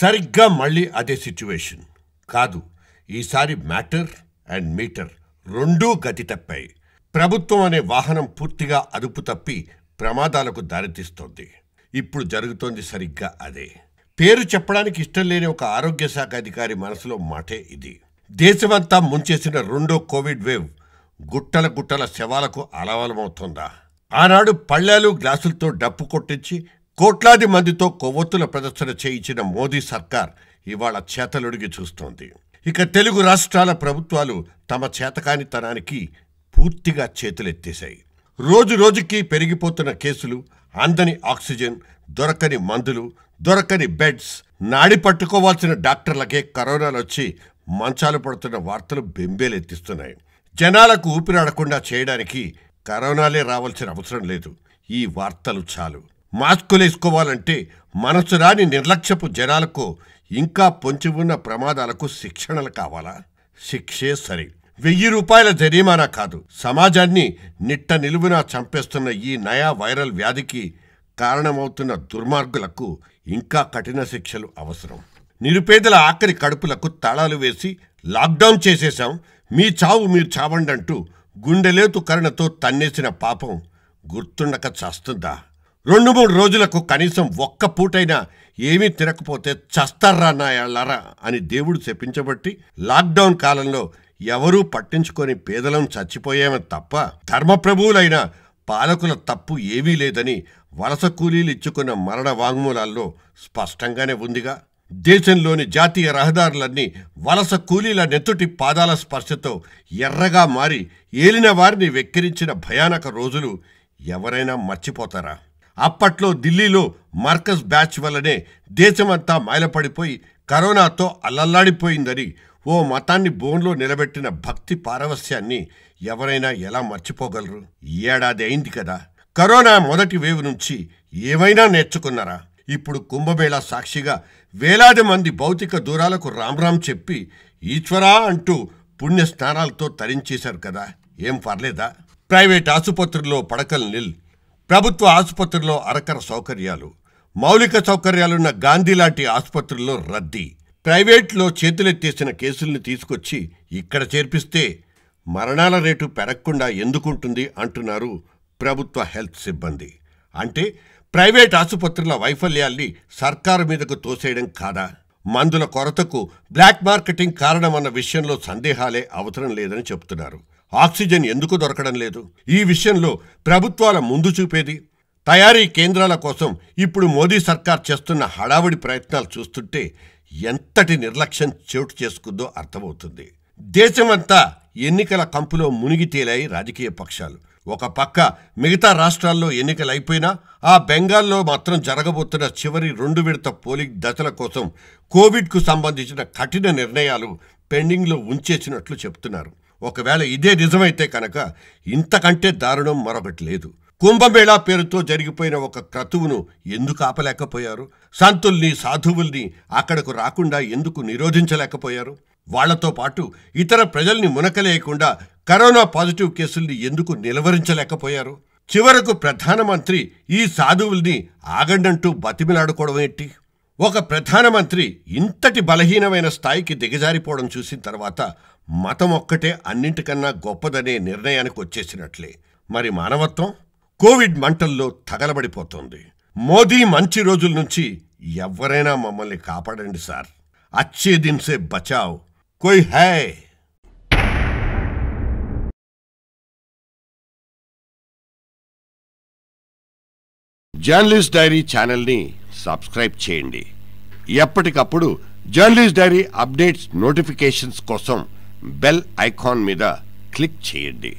సరిగ్గా మళ్ళీ అదే సిచ్యువేషన్ కాదు ఈసారి మ్యాటర్ అండ్ మీటర్ రెండూ గతి తప్పాయి ప్రభుత్వం అనే వాహనం పూర్తిగా అదుపు తప్పి ప్రమాదాలకు దారితీస్తోంది ఇప్పుడు జరుగుతోంది సరిగ్గా అదే పేరు చెప్పడానికి ఇష్టం లేని ఒక ఆరోగ్య శాఖ అధికారి మనసులో మాటే ఇది దేశమంతా ముంచేసిన రెండో కోవిడ్ వేవ్ గుట్టల గుట్టల శవాలకు అలవలమవుతోందా ఆనాడు పళ్ళాలు గ్లాసులతో డప్పు కొట్టించి కోట్లాది మందితో కొవ్వొత్తుల ప్రదర్శన చేయించిన మోదీ సర్కార్ ఇవాళ చేతలుడిగి చూస్తోంది ఇక తెలుగు రాష్ట్రాల ప్రభుత్వాలు తమ చేతకానితనానికి పూర్తిగా చేతులెత్తేశాయి రోజు రోజుకి పెరిగిపోతున్న కేసులు అందని ఆక్సిజన్ దొరకని మందులు దొరకని బెడ్స్ నాడి పట్టుకోవాల్సిన డాక్టర్లకే కరోనాలు వచ్చి మంచాలు పడుతున్న వార్తలు బెంబేలెత్తిస్తున్నాయి జనాలకు ఊపిరాడకుండా చేయడానికి కరోనాలే రావాల్సిన అవసరం లేదు ఈ వార్తలు చాలు వేసుకోవాలంటే మనసు రాని నిర్లక్ష్యపు జనాలకు ఇంకా పొంచి ఉన్న ప్రమాదాలకు శిక్షణలు కావాలా శిక్షే సరే వెయ్యి రూపాయల జరిమానా కాదు సమాజాన్ని నిట్ట నిలువున చంపేస్తున్న ఈ నయా వైరల్ వ్యాధికి కారణమవుతున్న దుర్మార్గులకు ఇంకా కఠిన శిక్షలు అవసరం నిరుపేదల ఆఖరి కడుపులకు తాళాలు వేసి లాక్డౌన్ చేసేశాం మీ చావు మీరు చావండంటూ గుండెలేతు కరుణతో తన్నేసిన పాపం గుర్తుండక చాస్తుందా రెండు మూడు రోజులకు కనీసం ఒక్క పూటైనా ఏమీ తినకపోతే చస్తారా నాయాళ్ళారా అని దేవుడు చెప్పించబట్టి లాక్డౌన్ కాలంలో ఎవరూ పట్టించుకొని పేదలం చచ్చిపోయామని తప్ప ధర్మప్రభువులైన పాలకుల తప్పు ఏమీ లేదని వలస కూలీలు ఇచ్చుకున్న మరణ వాంగ్మూలాల్లో స్పష్టంగానే ఉందిగా దేశంలోని జాతీయ రహదారులన్నీ వలస కూలీల నెత్తుటి పాదాల స్పర్శతో ఎర్రగా మారి ఏలిన వారిని వెక్కిరించిన భయానక రోజులు ఎవరైనా మర్చిపోతారా అప్పట్లో ఢిల్లీలో మర్కజ్ బ్యాచ్ వల్లనే దేశమంతా మైలపడిపోయి కరోనాతో అల్లల్లాడిపోయిందని ఓ మతాన్ని బోన్లో నిలబెట్టిన భక్తి పారవస్యాన్ని ఎవరైనా ఎలా మర్చిపోగలరు ఏడాది అయింది కదా కరోనా మొదటి వేవ్ నుంచి ఏమైనా నేర్చుకున్నారా ఇప్పుడు కుంభమేళా సాక్షిగా వేలాది మంది భౌతిక దూరాలకు రామ్రామ్ చెప్పి ఈశ్వరా అంటూ పుణ్య స్నానాలతో తరించేశారు కదా ఏం పర్లేదా ప్రైవేట్ ఆసుపత్రుల్లో పడకలు నిల్ ప్రభుత్వ ఆసుపత్రుల్లో అరకర సౌకర్యాలు మౌలిక సౌకర్యాలున్న గాంధీ లాంటి ఆసుపత్రుల్లో రద్దీ ప్రైవేట్లో చేతులెత్తేసిన కేసుల్ని తీసుకొచ్చి ఇక్కడ చేర్పిస్తే మరణాల రేటు పెరగకుండా ఎందుకుంటుంది అంటున్నారు ప్రభుత్వ హెల్త్ సిబ్బంది అంటే ప్రైవేట్ ఆసుపత్రుల వైఫల్యాల్ని సర్కారు మీదకు తోసేయడం కాదా మందుల కొరతకు బ్లాక్ మార్కెటింగ్ కారణమన్న విషయంలో సందేహాలే అవసరం లేదని చెబుతున్నారు ఆక్సిజన్ ఎందుకు దొరకడం లేదు ఈ విషయంలో ప్రభుత్వాల ముందు చూపేది తయారీ కేంద్రాల కోసం ఇప్పుడు మోదీ సర్కార్ చేస్తున్న హడావుడి ప్రయత్నాలు చూస్తుంటే ఎంతటి నిర్లక్ష్యం చోటు చేసుకుందో అర్థమవుతుంది దేశమంతా ఎన్నికల కంపులో మునిగి తేలాయి రాజకీయ పక్షాలు ఒక పక్క మిగతా రాష్ట్రాల్లో ఎన్నికలు అయిపోయినా ఆ బెంగాల్లో మాత్రం జరగబోతున్న చివరి రెండు విడత పోలింగ్ దశల కోసం కోవిడ్కు సంబంధించిన కఠిన నిర్ణయాలు పెండింగ్లో ఉంచేసినట్లు చెబుతున్నారు ఒకవేళ ఇదే నిజమైతే కనుక ఇంతకంటే దారుణం మరొకటి లేదు కుంభమేళా పేరుతో జరిగిపోయిన ఒక క్రతువును ఎందుకు ఆపలేకపోయారు సంతుల్ని సాధువుల్ని అక్కడకు రాకుండా ఎందుకు నిరోధించలేకపోయారు వాళ్లతో పాటు ఇతర ప్రజల్ని మునకలేయకుండా కరోనా పాజిటివ్ కేసుల్ని ఎందుకు నిలవరించలేకపోయారు చివరకు ప్రధానమంత్రి ఈ సాధువుల్ని ఆగండంటూ బతిమిలాడుకోవడం ఏంటి ఒక ప్రధానమంత్రి ఇంతటి బలహీనమైన స్థాయికి దిగజారిపోవడం చూసిన తర్వాత మతం ఒక్కటే అన్నింటికన్నా గొప్పదనే నిర్ణయానికి వచ్చేసినట్లే మరి మానవత్వం కోవిడ్ మంటల్లో తగలబడిపోతుంది మోదీ మంచి రోజుల నుంచి ఎవరైనా మమ్మల్ని కాపాడండి సార్ అచ్చే దిన్సే బచావ్ కోయ్ హై జర్నలిస్ట్ డైరీ ఛానల్ని సబ్స్క్రైబ్ చేయండి ఎప్పటికప్పుడు జర్నలిస్ట్ డైరీ అప్డేట్స్ నోటిఫికేషన్స్ కోసం బెల్ ఐకాన్ మీద క్లిక్ చేయండి